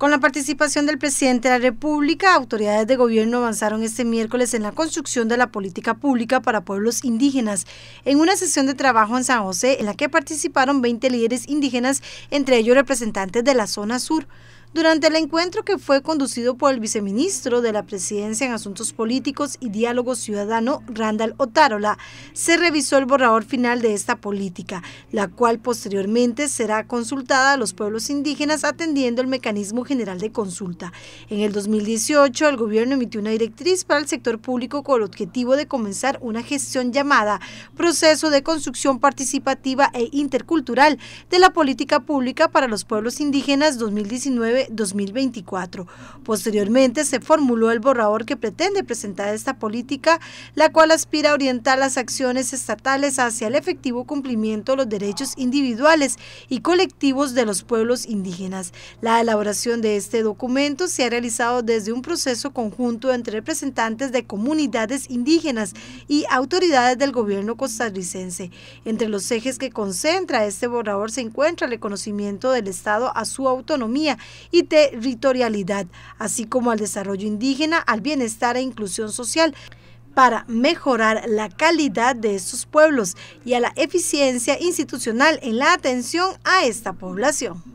Con la participación del presidente de la República, autoridades de gobierno avanzaron este miércoles en la construcción de la política pública para pueblos indígenas, en una sesión de trabajo en San José en la que participaron 20 líderes indígenas, entre ellos representantes de la zona sur. Durante el encuentro que fue conducido por el viceministro de la Presidencia en Asuntos Políticos y Diálogo Ciudadano, Randall Otárola, se revisó el borrador final de esta política, la cual posteriormente será consultada a los pueblos indígenas atendiendo el mecanismo general de consulta. En el 2018, el gobierno emitió una directriz para el sector público con el objetivo de comenzar una gestión llamada Proceso de Construcción Participativa e Intercultural de la Política Pública para los Pueblos Indígenas 2019 2024. Posteriormente se formuló el borrador que pretende presentar esta política, la cual aspira a orientar las acciones estatales hacia el efectivo cumplimiento de los derechos individuales y colectivos de los pueblos indígenas. La elaboración de este documento se ha realizado desde un proceso conjunto entre representantes de comunidades indígenas y autoridades del gobierno costarricense. Entre los ejes que concentra este borrador se encuentra el reconocimiento del Estado a su autonomía y territorialidad, así como al desarrollo indígena, al bienestar e inclusión social para mejorar la calidad de estos pueblos y a la eficiencia institucional en la atención a esta población.